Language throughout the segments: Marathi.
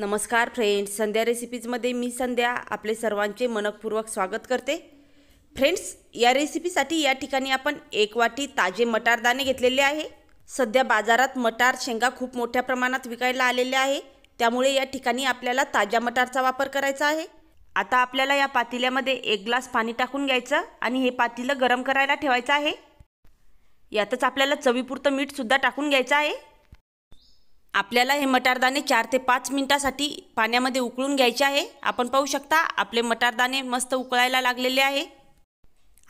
नमस्कार फ्रेंड्स संध्या रेसिपीजमध्ये मी संध्या आपले सर्वांचे मनपूर्वक स्वागत करते फ्रेंड्स या रेसिपीसाठी या ठिकाणी आपण एक वाटी ताजे दाणे घेतलेले आहे सध्या बाजारात मटार शेंगा खूप मोठ्या प्रमाणात विकायला आलेल्या आहे त्यामुळे या ठिकाणी आपल्याला ताज्या मटारचा वापर करायचा आहे आता आपल्याला या पातेल्यामध्ये एक ग्लास पाणी टाकून घ्यायचं आणि हे पातेलं गरम करायला ठेवायचं आहे यातच आपल्याला चवीपुरतं मीठसुद्धा टाकून घ्यायचं आहे आपल्याला हे मटारदाणे चार ते पाच मिनिटासाठी पाण्यामध्ये उकळून घ्यायचे आहे आपण पाहू शकता आपले मटारदाणे मस्त उकळायला लागलेले आहे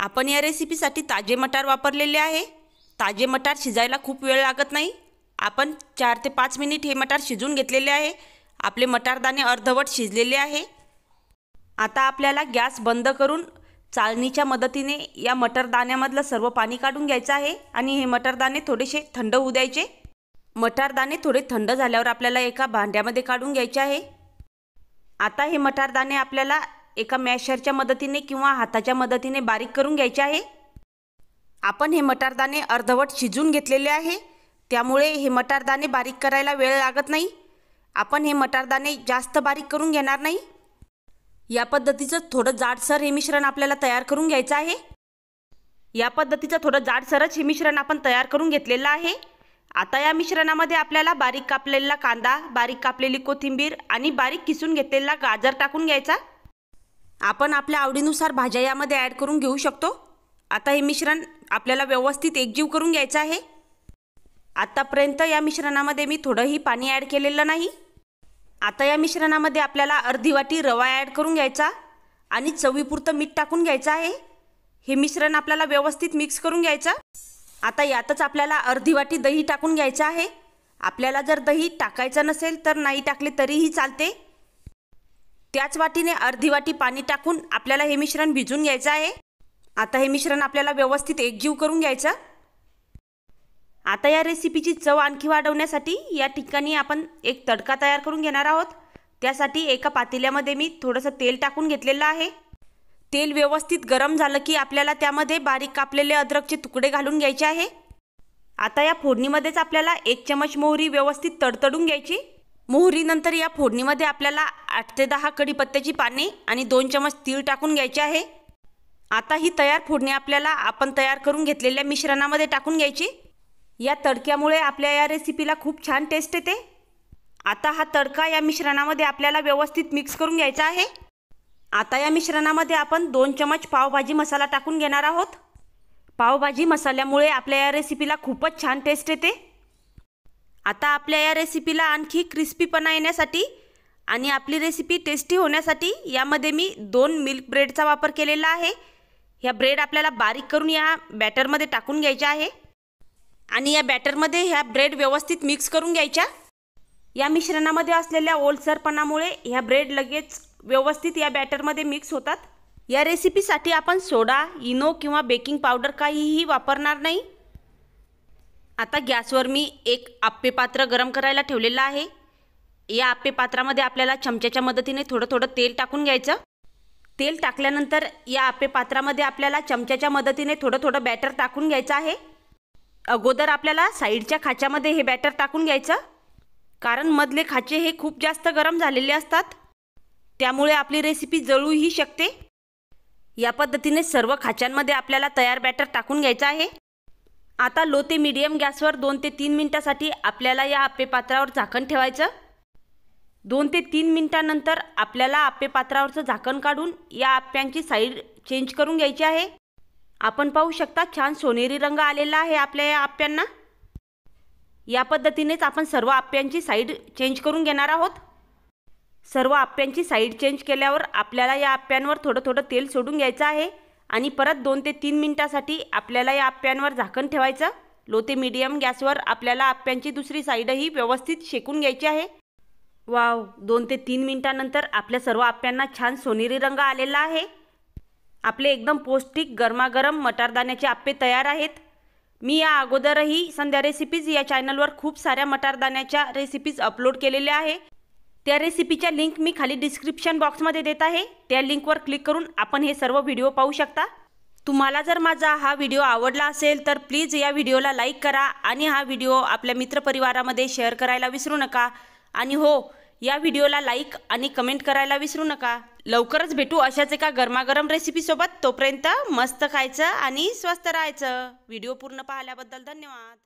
आपण या रेसिपीसाठी ताजे मटार वापरलेले आहे ताजे मटार शिजायला खूप वेळ लागत नाही आपण चार ते पाच मिनिट हे मटार शिजून घेतलेले आहे आपले मटारदाणे अर्धवट शिजलेले आहे आता आपल्याला गॅस बंद करून चालणीच्या मदतीने या मटरदाण्यामधलं सर्व पाणी काढून घ्यायचं आहे आणि हे मटरदाणे थोडेसे थंड होऊ द्यायचे मटारदाणे थोडे थंड झाल्यावर आपल्याला एका भांड्यामध्ये काढून घ्यायचे आहे आता हे मटारदाणे आपल्याला एका मॅशरच्या मदतीने किंवा हाताच्या मदतीने बारीक करून घ्यायचे आहे आपण हे मटारदाणे अर्धवट शिजून घेतलेले आहे त्यामुळे हे मटारदाणे बारीक करायला वेळ लागत नाही आपण हे मटारदाणे जास्त बारीक करून घेणार नाही या पद्धतीचं थोडं जाडसर हे मिश्रण आपल्याला तयार करून घ्यायचं आहे या पद्धतीचं थोडं जाडसरच हे मिश्रण आपण तयार करून घेतलेलं आहे आता या मिश्रणामध्ये आपल्याला बारीक कापलेला कांदा बारीक कापलेली कोथिंबीर आणि बारीक किसून घेतलेला गाजर टाकून घ्यायचा आपण आपल्या आवडीनुसार भाज्या यामध्ये ॲड करून घेऊ शकतो आता हे मिश्रण आपल्याला व्यवस्थित एकजीव करून घ्यायचं आहे आतापर्यंत या मिश्रणामध्ये मी थोडंही पाणी ॲड केलेलं नाही आता या मिश्रणामध्ये आपल्याला अर्धी वाटी रवा ॲड करून घ्यायचा आणि चवीपुरतं मीठ टाकून घ्यायचं आहे हे मिश्रण आपल्याला व्यवस्थित मिक्स करून घ्यायचं आता यातच आपल्याला अर्धी वाटी दही टाकून घ्यायचं आहे आपल्याला जर दही टाकायचं नसेल तर नाही टाकले तरीही चालते त्याच वाटीने अर्धी वाटी पाणी टाकून आपल्याला हे मिश्रण भिजून घ्यायचं आहे आता हे मिश्रण आपल्याला व्यवस्थित एकजीव करून घ्यायचं आता या रेसिपीची चव आणखी वाढवण्यासाठी या ठिकाणी आपण एक तडका तयार करून घेणार आहोत त्यासाठी एका पातेल्यामध्ये मी थोडंसं तेल टाकून घेतलेलं आहे तेल व्यवस्थित गरम झालं की आपल्याला त्यामध्ये बारीक कापलेले अद्रकचे तुकडे घालून घ्यायचे आहे आता या फोडणीमध्येच आपल्याला एक चमच मोहरी व्यवस्थित तडतडून घ्यायची मोहरीनंतर या फोडणीमध्ये आपल्याला आठ ते दहा कढीपत्त्याची पाने आणि दोन चमच तीळ टाकून घ्यायचे आहे आता ही तयार फोडणी आपल्याला आपण तयार करून घेतलेल्या मिश्रणामध्ये टाकून घ्यायची या तडक्यामुळे आपल्या या रेसिपीला खूप छान टेस्ट येते आता हा तडका या मिश्रणामध्ये आपल्याला व्यवस्थित मिक्स करून घ्यायचा आहे आता या मिश्रणामध्ये आपण दोन चमच पावभाजी मसाला टाकून घेणार आहोत पावभाजी मसाल्यामुळे आपल्या या रेसिपीला खूपच छान टेस्ट येते आता आपल्या या रेसिपीला आणखी क्रिस्पीपणा येण्यासाठी आणि आपली रेसिपी टेस्टी होण्यासाठी यामध्ये मी दोन मिल्क ब्रेडचा वापर केलेला आहे ह्या ब्रेड आपल्याला बारीक करून या बॅटरमध्ये टाकून घ्यायच्या आहे आणि या बॅटरमध्ये ह्या ब्रेड व्यवस्थित मिक्स करून घ्यायच्या या मिश्रणामध्ये असलेल्या ओलसरपणामुळे ह्या ब्रेड लगेच व्यवस्थित या बॅटरमध्ये मिक्स होतात या रेसिपीसाठी आपण सोडा इनो किंवा बेकिंग पावडर काहीही वापरणार नाही आता गॅसवर मी एक आप्पे गरम करायला ठेवलेलं आहे या आप्पे आपल्याला चमच्याच्या मदतीने थोडं थोडं तेल टाकून घ्यायचं तेल टाकल्यानंतर या आप्पे आपल्याला चमच्याच्या मदतीने थोडं थोडं बॅटर टाकून घ्यायचं आहे अगोदर आपल्याला साईडच्या खाच्यामध्ये हे बॅटर टाकून घ्यायचं कारण मधले खाचे हे खूप जास्त गरम झालेले असतात त्यामुळे आपली रेसिपी जळूही शकते या पद्धतीने सर्व खाच्यांमध्ये आपल्याला तयार बॅटर टाकून घ्यायचं आहे आता लो ते मिडियम गॅसवर दोन ते तीन मिनटासाठी आपल्याला या आपेपात्रावर पात्रावर झाकण ठेवायचं दोन ते तीन मिनटानंतर आपल्याला आप्पेपात्रावरचं पात्रावरचं झाकण काढून या आप्प्यांची साईड चेंज करून घ्यायची आहे आपण पाहू शकता छान सोनेरी रंग आलेला आहे आपल्या या आप्यांना या पद्धतीनेच आपण सर्व आप्यांची साईड चेंज करून घेणार आहोत सर्व आप्यांची साईड चेंज केल्यावर आपल्याला या आप्यांवर थोडं थोडं तेल सोडून घ्यायचं आहे आणि परत दोन ते तीन मिनटासाठी आपल्याला या आप्यांवर झाकण ठेवायचं लो ते मीडियम गॅसवर आपल्याला आप्यांची दुसरी साईडही व्यवस्थित शेकून घ्यायची आहे वाव दोन ते तीन मिनटानंतर आपल्या सर्व आप्यांना छान सोनेरी रंग आलेला आहे आपले एकदम पौष्टिक गरमागरम मटारदाण्याचे आप्पे तयार आहेत मी या अगोदरही संध्या रेसिपीज या चॅनलवर खूप साऱ्या मटारदाण्याच्या रेसिपीज अपलोड केलेल्या आहे त्या रेसिपीच्या लिंक मी खाली डिस्क्रिप्शन बॉक्समध्ये देत आहे त्या लिंकवर क्लिक करून आपण हे सर्व व्हिडिओ पाहू शकता तुम्हाला जर माझा हा व्हिडिओ आवडला असेल तर प्लीज या व्हिडिओला लाईक करा आणि हा व्हिडिओ आपल्या मित्रपरिवारामध्ये शेअर करायला विसरू नका आणि हो या व्हिडिओला लाईक आणि कमेंट करायला विसरू नका लवकरच भेटू अशाच एका गरमागरम सोबत तोपर्यंत मस्त खायचं आणि स्वस्त राहायचं व्हिडिओ पूर्ण पाहिल्याबद्दल धन्यवाद